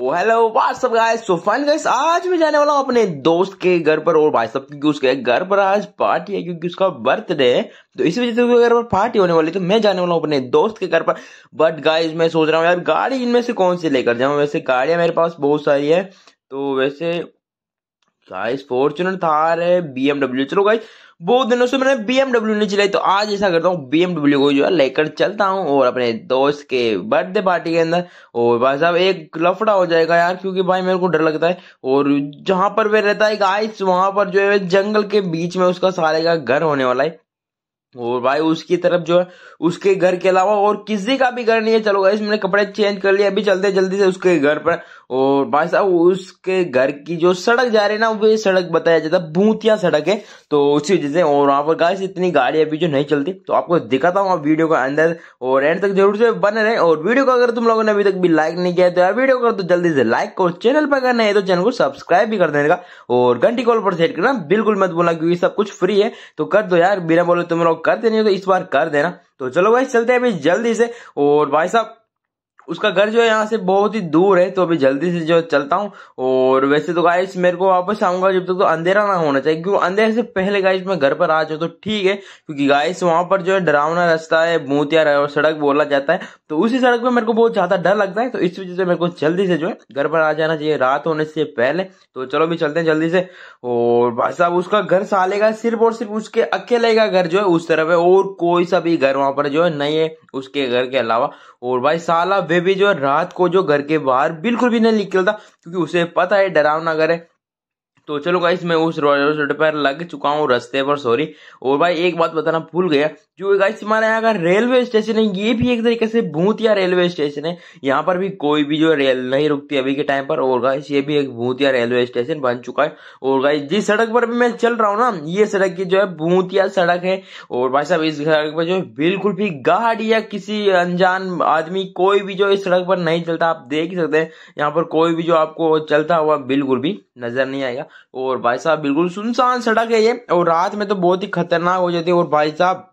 hello what's up guys so fine guys आज मैं जाने वाला हूँ अपने दोस्त के घर पर और भाई सब क्योंकि उसके घर पर आज पार्टी है क्योंकि उसका बर्थडे है तो इसी वजह से उसके घर पर पार्टी होने वाली तो मैं जाने वाला हूँ अपने दोस्त के घर पर बट गाइस मैं सोच रहा हूँ यार गाड़ी इनमें से कौन सी लेकर जाऊँ वैसे गाड़ियाँ मेरे पास बहुत सारी है तो वैसे गाइस फॉर्चुनर थार है बी चलो गाइस बहुत दिनों से मैंने बीएमडब्ल्यू नहीं चलाई तो आज ऐसा करता हूँ बीएमडब्ल्यू को जो है लेकर चलता हूँ और अपने दोस्त के बर्थडे पार्टी के अंदर और भाई साहब एक लफड़ा हो जाएगा यार क्योंकि भाई मेरे को डर लगता है और जहां पर वे रहता है गाइस वहां पर जो है जंगल के बीच में उसका सारे का घर होने वाला है और भाई उसकी तरफ जो है उसके घर के अलावा और किसी का भी घर नहीं है चलो गाइस मैंने कपड़े चेंज कर लिए अभी चलते जल्दी से उसके घर पर और भाई साहब उसके घर की जो सड़क जा रही है ना वे सड़क बताया जाता है भूतिया सड़क है तो उसी वजह से और वहाँ पर गाइस इतनी गाड़ी अभी जो नहीं चलती तो आपको दिखाता हूँ आप वीडियो के अंदर और एंड तक जरूर से बने रहे और वीडियो को अगर तुम लोगों ने अभी तक भी लाइक नहीं किया तो यार वीडियो कर दो तो जल्दी से लाइक और चैनल पर करना है तो चैनल को सब्सक्राइब भी कर देने का और घंटी कॉल पर सेट करना बिल्कुल मत बोला क्योंकि सब कुछ फ्री है तो कर दो यार बिना बोले तुम लोग करते नहीं हो तो इस बार कर देना तो चलो भाई चलते हैं अभी जल्दी से और भाई साहब उसका घर जो है यहाँ से बहुत ही दूर है तो अभी जल्दी से जो चलता हूँ और वैसे तो गाइस मेरे को वापस आऊंगा जब तक तो अंधेरा ना होना चाहिए क्योंकि अंधेरे से पहले गाइस मैं घर पर आ जाऊँ तो ठीक है क्योंकि गाइस वहां पर जो है डरावना रास्ता है मूतिया सड़क बोला जाता है तो उसी सड़क पर मेरे को बहुत ज्यादा डर लगता है तो इस वजह से मेरे को जल्दी से जो है घर पर आ जाना चाहिए रात होने से पहले तो चलो भी चलते हैं जल्दी से और भाई साहब उसका घर सालेगा सिर्फ और सिर्फ उसके अकेले का घर जो है उस तरफ है और कोई सा भी घर वहां पर जो है नहीं है उसके घर के अलावा और भाई साला वे भी जो रात को जो घर के बाहर बिल्कुल भी नहीं निकलता क्योंकि उसे पता है डरावना घर है तो चलो गाइस मैं उस रोड पर लग चुका हूँ रास्ते पर सॉरी और भाई एक बात बताना भूल गया जो गाइस हमारे यहाँ का रेलवे स्टेशन है ये भी एक तरीके से भूतिया रेलवे स्टेशन है यहाँ पर भी कोई भी जो रेल नहीं रुकती अभी के टाइम पर और गाइस ये भी एक भूतिया रेलवे स्टेशन बन चुका है और गाइस जिस सड़क पर भी मैं चल रहा हूँ ना ये सड़क की जो है भूतिया सड़क है और भाई साहब इस सड़क पर जो बिल्कुल भी गाड़ी या किसी अनजान आदमी कोई भी जो इस सड़क पर नहीं चलता आप देख सकते हैं यहाँ पर कोई भी जो आपको चलता हुआ बिल्कुल भी नजर नहीं आएगा और भाई साहब बिल्कुल सुनसान सड़क है ये और रात में तो बहुत ही खतरनाक हो जाती है और भाई साहब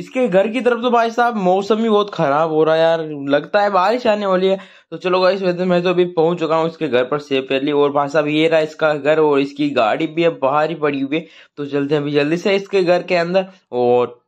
इसके घर की तरफ तो भाई साहब मौसम भी बहुत खराब हो रहा है यार लगता है बारिश आने वाली है तो चलो गाइस वजह तो मैं तो अभी पहुंच चुका हूँ इसके घर पर सेफली और भाई साहब ये रहा इसका घर और इसकी गाड़ी भी अब बाहर ही पड़ी हुई है तो चलते हैं अभी जल्दी से इसके घर के अंदर और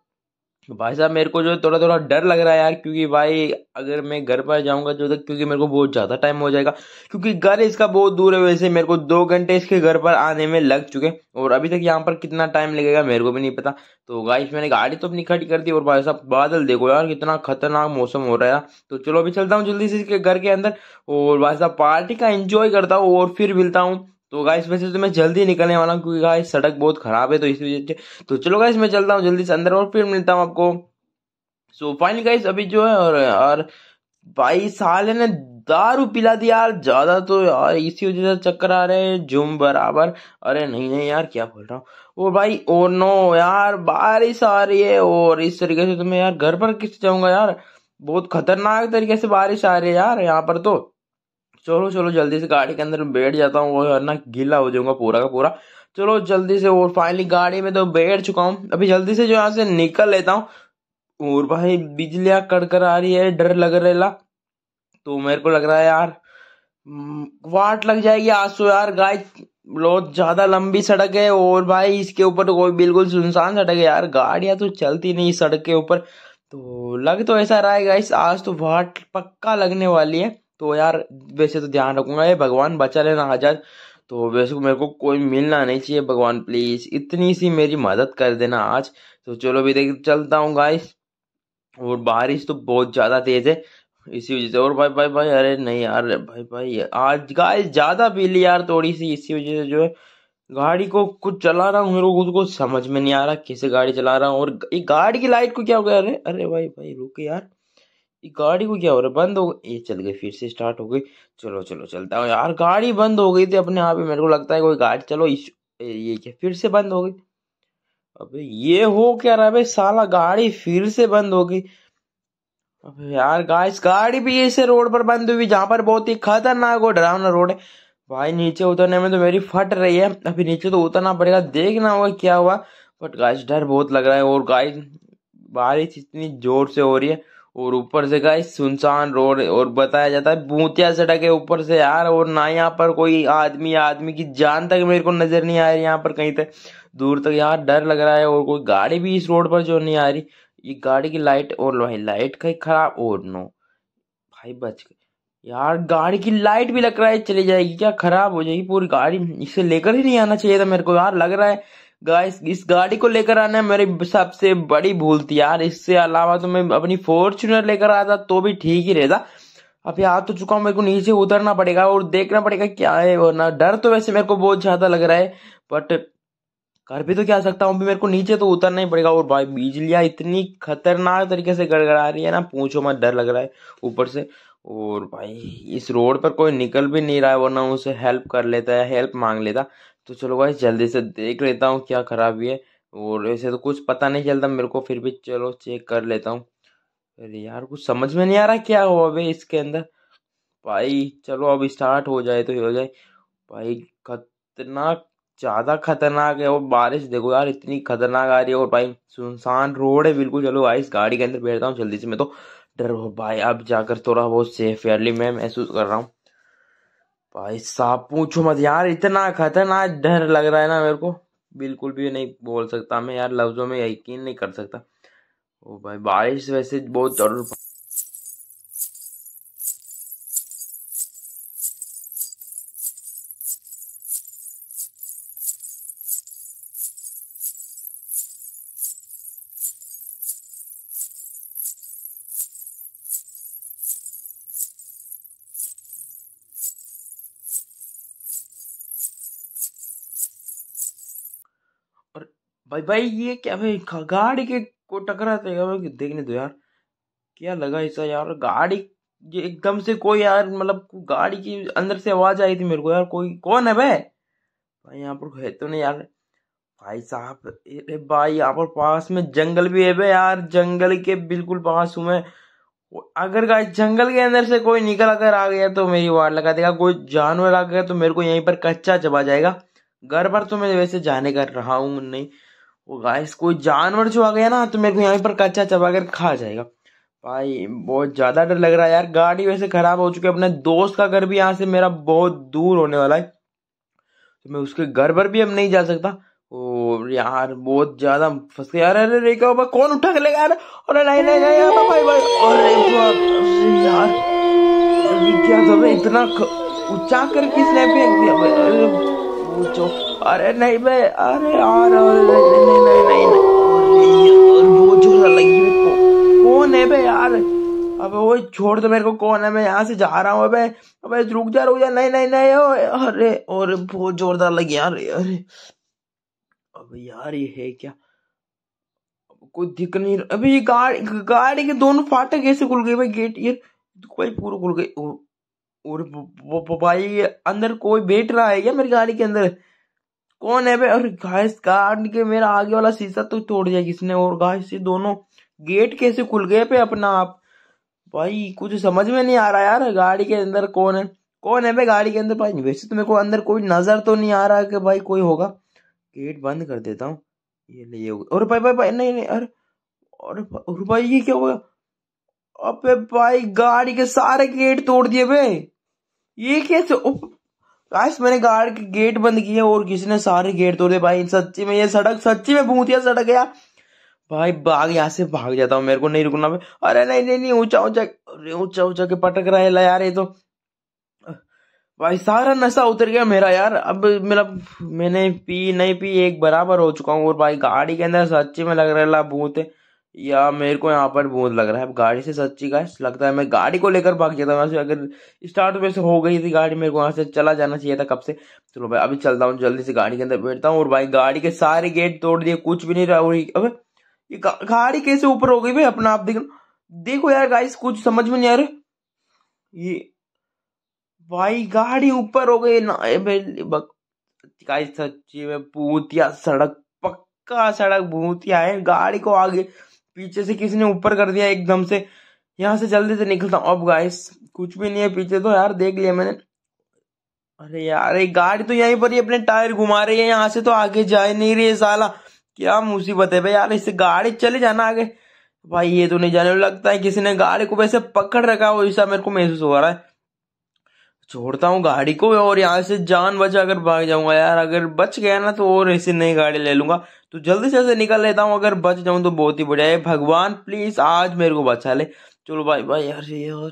भाई साहब मेरे को जो थोड़ा थोड़ा डर लग रहा है यार क्योंकि भाई अगर मैं घर पर जाऊंगा जो तक क्योंकि मेरे को बहुत ज़्यादा टाइम हो जाएगा क्योंकि घर इसका बहुत दूर है वैसे मेरे को दो घंटे इसके घर पर आने में लग चुके और अभी तक यहाँ पर कितना टाइम लगेगा मेरे को भी नहीं पता तो गाइस मैंने गाड़ी तो अपनी खड़ी कर दी और भाई साहब बादल देखो यार कितना खतरनाक मौसम हो रहा है तो चलो अभी चलता हूँ जल्दी से इसके घर के अंदर और भाई साहब पार्टी का एंजॉय करता हूँ और फिर मिलता हूँ तो गाइस वैसे तो मैं जल्दी निकलने वाला हूँ क्योंकि गाइस सड़क बहुत खराब है तो इस वजह से तो चलो गाइस मैं चलता हूँ जल्दी से अंदर और फिर मिलता हूँ आपको सो फाइनल गाइस अभी जो है और यार भाई साल है ना दारू पिला दिया यार ज्यादा तो यार इसी वजह से चक्कर आ रहे हैं जुम बराबर अरे नहीं नहीं यार क्या बोल रहा हूँ वो भाई और नो यार बारिश आ रही है और इस तरीके से तो मैं यार घर पर किस जाऊंगा यार बहुत खतरनाक तरीके से बारिश आ रही है यार यहाँ पर तो चलो चलो जल्दी से गाड़ी के अंदर बैठ जाता हूँ ना गीला हो जाऊंगा पूरा का पूरा चलो जल्दी से और फाइनली गाड़ी में तो बैठ चुका हूँ अभी जल्दी से जो यहाँ से निकल लेता हूँ और भाई बिजलियाँ कड़कर आ रही है डर लग रहा तो मेरे को लग रहा है यार हम्म, वाट लग जाएगी आज तो यार गाय बहुत ज्यादा लंबी सड़क है और भाई इसके ऊपर तो कोई बिल्कुल सुनसान सड़क है यार गाड़ियां तो चलती नहीं सड़क के ऊपर तो लग तो ऐसा रहा है गाइस आज तो वाट पक्का लगने वाली है तो यार वैसे तो ध्यान रखूंगा ये भगवान बचा लेना आज़ाद तो वैसे मेरे को कोई मिलना नहीं चाहिए भगवान प्लीज़ इतनी सी मेरी मदद कर देना आज तो चलो भी देख चलता हूँ गाइस और बारिश तो बहुत ज़्यादा तेज़ है इसी वजह से और भाई भाई भाई अरे नहीं यार भाई भाई आज गाइस ज़्यादा पी ली यार थोड़ी सी इसी वजह से जो है गाड़ी को कुछ चला रहा हूँ मेरे को उसको समझ में नहीं आ रहा कैसे गाड़ी चला रहा हूँ और गाड़ी की लाइट को क्या हो गया अरे अरे भाई भाई रुके यार ये गाड़ी को क्या हो रहा है बंद हो गई ये चल गई फिर से स्टार्ट हो गई चलो चलो चलता हूँ यार गाड़ी बंद हो गई थी अपने आप ही मेरे को लगता है कोई गाड़ी चलो ये क्या फिर से बंद हो गई अबे ये हो क्या रहा है साला गाड़ी फिर से बंद हो गई अबे यार गाइस गाड़ी भी ऐसे रोड पर बंद हुई जहां पर बहुत ही खतरनाक और डरावना रोड है भाई नीचे उतरने में तो मेरी फट रही है अभी नीचे तो उतरना पड़ेगा देखना होगा क्या हुआ बट गाइस डर बहुत लग रहा है और गाइस बारिश इतनी जोर से हो रही है और ऊपर से गाइस सुनसान रोड और बताया जाता है भूतिया सड़क है ऊपर से यार और ना यहाँ पर कोई आदमी आदमी की जान तक मेरे को नजर नहीं आ रही यहाँ पर कहीं तक दूर तक यार डर लग रहा है और कोई गाड़ी भी इस रोड पर जो नहीं आ रही ये गाड़ी की लाइट और भाई लाइट कहीं खराब और नो भाई बच गए यार गाड़ी की लाइट भी लग रहा है चली जाएगी क्या खराब हो जाएगी पूरी गाड़ी इसे लेकर ही नहीं आना चाहिए था मेरे को यार लग रहा है गाइस इस गाड़ी को लेकर आना मेरी सबसे बड़ी भूल थी यार इससे अलावा तो मैं अपनी फॉर्च्यूनर लेकर आता तो भी ठीक ही रहता अभी आ तो चुका हूँ मेरे को नीचे उतरना पड़ेगा और देखना पड़ेगा क्या है ना डर तो वैसे मेरे को बहुत ज़्यादा लग रहा है बट कर भी तो क्या सकता हूँ मेरे को नीचे तो उतरना ही पड़ेगा और भाई बिजलियाँ इतनी खतरनाक तरीके से गड़गड़ा रही है ना पूछो मत डर लग रहा है ऊपर से और भाई इस रोड पर कोई निकल भी नहीं रहा है वरना उसे हेल्प कर लेता है हेल्प मांग लेता तो चलो भाई जल्दी से देख लेता हूँ क्या खराबी है और ऐसे तो कुछ पता नहीं चलता मेरे को फिर भी चलो चेक कर लेता हूँ अरे यार कुछ समझ में नहीं आ रहा क्या हुआ भाई इसके अंदर भाई चलो अब स्टार्ट हो जाए तो हो जाए भाई खतरनाक ज़्यादा खतरनाक है और बारिश देखो यार इतनी खतरनाक आ रही है और भाई सुनसान रोड है बिल्कुल चलो भाई इस गाड़ी के अंदर बैठता हूँ जल्दी से मैं तो डर भाई अब जाकर थोड़ा बहुत सेफ एयरली मैं महसूस कर रहा हूँ भाई साहब पूछो मत यार इतना खतरनाक डर लग रहा है ना मेरे को बिल्कुल भी नहीं बोल सकता मैं यार लफ्जों में यकीन नहीं कर सकता ओ भाई बारिश वैसे बहुत जरूर भाई भाई ये क्या भाई गाड़ी के को टकरा देगा भाई देखने दो यार क्या लगा ऐसा यार गाड़ी ये एकदम से कोई यार मतलब गाड़ी की अंदर से आवाज आई थी मेरे को यार कोई कौन है भाई भाई यहाँ पर है तो नहीं यार भाई साहब अरे भाई यहाँ पर पास में जंगल भी है भाई यार जंगल के बिल्कुल पास हूँ मैं अगर गाय जंगल के अंदर से कोई निकल अगर आ गया तो मेरी वार लगा देगा कोई जानवर आ गया तो मेरे को यहीं पर कच्चा चबा जाएगा घर पर तो मैं वैसे जाने का रहा हूँ नहीं वो गाइस कोई जानवर जो आ गया ना तो मेरे को यहाँ पर कच्चा चबा कर खा जाएगा भाई बहुत ज़्यादा डर लग रहा है यार गाड़ी वैसे ख़राब हो चुकी है अपने दोस्त का घर भी यहाँ से मेरा बहुत दूर होने वाला है तो मैं उसके घर पर भी अब नहीं जा सकता और यार बहुत ज़्यादा फंस गया यार अरे रेखा बाबा कौन उठा कर लेगा यार अरे नहीं नहीं नहीं यार भाई भाई अरे यार क्या था तो इतना ऊंचा कर किसने फेंक दिया पूछो अरे नहीं बे अरे यार नहीं नहीं नहीं नहीं और वो झूला लगी कौन है बे यार अबे वो छोड़ दो मेरे को कौन है मैं यहाँ से जा रहा हूँ अबे अबे रुक जा रुक जा नहीं नहीं नहीं ओ अरे और बहुत जोरदार लगी यार अरे अबे यार ये है क्या कोई दिख नहीं अभी ये गाड़ी गाड़ी के दोनों फाटक ऐसे खुल गए भाई गेट ये भाई पूरा खुल गए और वो भाई अंदर कोई बैठ रहा है क्या मेरी गाड़ी के अंदर कौन है भाई और गाइस काट के मेरा आगे वाला शीशा तो तोड़ दिया किसने और गाइस ये दोनों गेट कैसे खुल गए पे अपना आप भाई कुछ समझ में नहीं आ रहा यार गाड़ी के अंदर कौन है कौन है भाई गाड़ी के अंदर भाई वैसे तो मेरे को अंदर कोई नजर तो नहीं आ रहा कि भाई कोई होगा गेट बंद कर देता हूँ ये नहीं होगा और भाई भाई भाई नहीं नहीं अरे और और भाई ये क्या होगा अबे भाई गाड़ी के सारे गेट तोड़ दिए भाई ये कैसे तो उप गाइस मैंने गार्ड के गेट बंद किए और किसी ने सारे गेट तोड़ दिए भाई सच्ची में ये सड़क सच्ची में भूतिया सड़क है भाई भाग यहाँ से भाग जाता हूँ मेरे को नहीं रुकना अरे नहीं नहीं नहीं ऊंचा ऊंचा अरे ऊंचा ऊंचा के पटक रहा है ला यार ये तो भाई सारा नशा उतर गया मेरा यार अब मेरा मैंने पी नहीं पी एक बराबर हो चुका हूँ और भाई गाड़ी के अंदर सच्ची में लग रहा है ला भूत है या मेरे को यहाँ पर बोझ लग रहा है गाड़ी से सच्ची का लगता है मैं गाड़ी को लेकर भाग गया था वहाँ से अगर स्टार्ट में से हो गई थी गाड़ी मेरे को वहाँ से चला जाना चाहिए था कब से चलो भाई अभी चलता हूँ जल्दी से गाड़ी के अंदर बैठता हूँ और भाई गाड़ी के सारे गेट तोड़ दिए कुछ भी नहीं रहा और अब ये गाड़ी कैसे ऊपर हो गई भाई अपना आप देख देखो यार गाइस कुछ समझ में नहीं आ रहा ये भाई गाड़ी ऊपर हो गई ना गाइस सच्ची में भूतिया सड़क पक्का सड़क भूतिया है गाड़ी को आगे पीछे से किसी ने ऊपर कर दिया एकदम से यहाँ से जल्दी से निकलता हूँ अब गाइस कुछ भी नहीं है पीछे तो यार देख लिया मैंने अरे यार गाड़ी तो यहीं पर ही अपने टायर घुमा रही है यहाँ से तो आगे जा ही नहीं रही है साला क्या मुसीबत है भाई यार इससे गाड़ी चले जाना आगे भाई ये तो नहीं जाने लगता है किसी ने गाड़ी को वैसे पकड़ रखा है वैसा मेरे को महसूस हो रहा है छोड़ता हूँ गाड़ी को और यहाँ से जान बचा अगर भाग जाऊंगा यार अगर बच गया ना तो और ऐसी नई गाड़ी ले लूंगा तो जल्दी से ऐसे निकल लेता हूँ अगर बच जाऊं तो बहुत ही बढ़िया है भगवान प्लीज आज मेरे को बचा ले चलो भाई भाई यार ये यार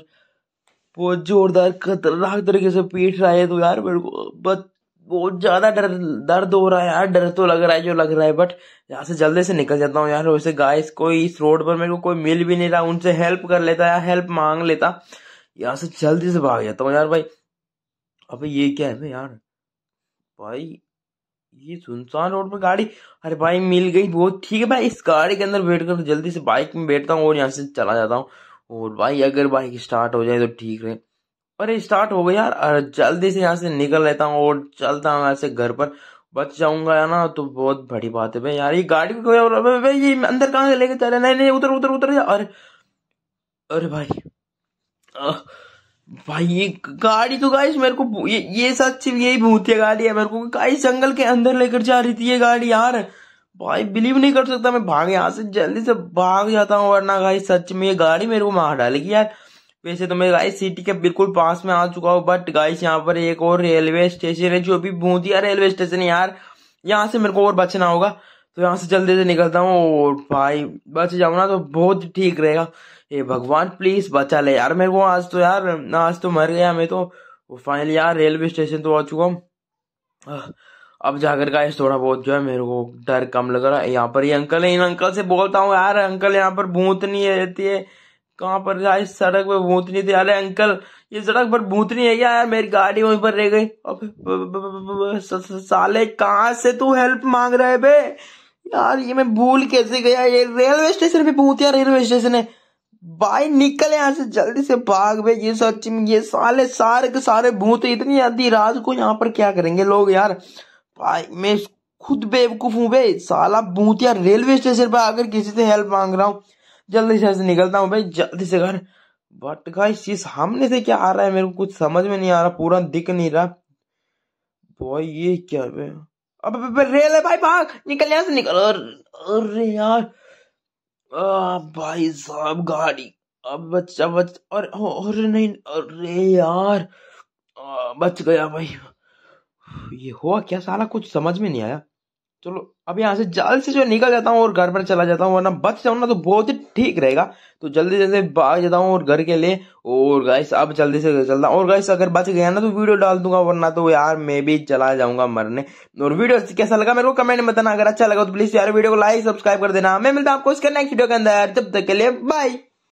बहुत जोरदार खतरनाक तरीके से पीट रहा है तो यार मेरे को बच बहुत ज़्यादा डर दर्द हो रहा है यार डर तो लग रहा है जो लग रहा है बट यहाँ से जल्दी से निकल जाता हूँ यार वैसे गाइस कोई इस रोड पर मेरे को कोई मिल भी नहीं रहा उनसे हेल्प कर लेता या हेल्प मांग लेता यहाँ से जल्दी से भाग जाता हूँ यार भाई अबे ये क्या है बे यार भाई ये सुनसान रोड पर गाड़ी अरे भाई मिल गई वो ठीक है भाई इस गाड़ी के अंदर बैठ कर तो जल्दी से बाइक में बैठता हूँ और यहाँ से चला जाता हूँ और भाई अगर बाइक स्टार्ट हो जाए तो ठीक रहे अरे स्टार्ट हो गई यार अरे जल्दी से यहाँ से निकल लेता हूँ और चलता हूँ यहाँ से घर पर बच जाऊंगा या ना तो बहुत बड़ी बात है भाई यार ये गाड़ी को और भाई ये अंदर कहाँ से लेके चले नहीं नहीं उधर उधर उधर अरे अरे भाई आ, भाई ये गाड़ी तो गाइस मेरे को ये ये सच यही भूतिया गाड़ी है मेरे को गाइस जंगल के अंदर लेकर जा रही थी ये गाड़ी यार भाई बिलीव नहीं कर सकता मैं भाग यहाँ से जल्दी से भाग जाता हूँ वरना गाइस सच में ये गाड़ी मेरे को मार डालेगी यार वैसे तो मैं गाइस सिटी के बिल्कुल पास में आ चुका हूँ बट गाइस यहाँ पर एक और रेलवे स्टेशन है जो भी भूतिया रेलवे स्टेशन है यार यहाँ से मेरे को और बचना होगा तो यहाँ से जल्दी से निकलता हूँ और भाई बच जाऊँ ना तो बहुत ठीक रहेगा ये भगवान प्लीज बचा ले यार मेरे को आज तो यार आज तो मर गया मैं तो फाइनली यार रेलवे स्टेशन तो आ चुका हूँ अब जाकर का थोड़ा बहुत जो है मेरे को डर कम लग रहा है यहाँ पर ही अंकल है इन अंकल से बोलता हूँ यार अंकल यहाँ पर भूतनी रहती है कहाँ पर इस सड़क पर भूतनी थी अरे अंकल ये सड़क पर भूतनी है क्या यार मेरी गाड़ी वहीं पर रह गई साले कहाँ से तू हेल्प मांग रहा है बे यार ये मैं भूल कैसे गया ये रेलवे स्टेशन पे पहुंचा रेलवे स्टेशन है भाई निकल यहाँ से जल्दी से भाग भे ये सच में ये साले सारे के सारे भूत इतनी आधी रात को यहाँ पर क्या करेंगे लोग यार भाई मैं खुद बेवकूफ हूँ भाई साला भूत यार रेलवे स्टेशन पर आकर किसी से हेल्प मांग रहा हूँ जल्दी से ऐसे निकलता हूँ भाई जल्दी से घर बट भाई ये सामने से क्या आ रहा है मेरे को कुछ समझ में नहीं आ रहा पूरा दिख नहीं रहा भाई ये क्या भाई अब रेल है भाई भाग निकल यहां से निकल अरे यार आ, भाई साहब गाड़ी अब बच्चा बच और और नहीं अरे यार बच गया भाई ये हुआ क्या साला कुछ समझ में नहीं आया चलो अब यहाँ से जल्द से जो निकल जाता हूँ और घर पर चला जाता हूँ वरना बच जाऊँ ना तो बहुत ही ठीक रहेगा तो जल्दी जल्दी भाग जाता हूँ और घर के लिए और गाइस अब जल्दी से चलता हूँ और गाइस अगर बच गया ना तो वीडियो डाल दूंगा वरना तो यार मैं भी चला जाऊंगा मरने और वीडियो कैसा लगा मेरे को कमेंट में बताना अगर अच्छा लगा तो प्लीज यार वीडियो को लाइक सब्सक्राइब कर देना मैं मिलता हूँ आपको इसके नेक्स्ट वीडियो के अंदर तब तक के लिए बाय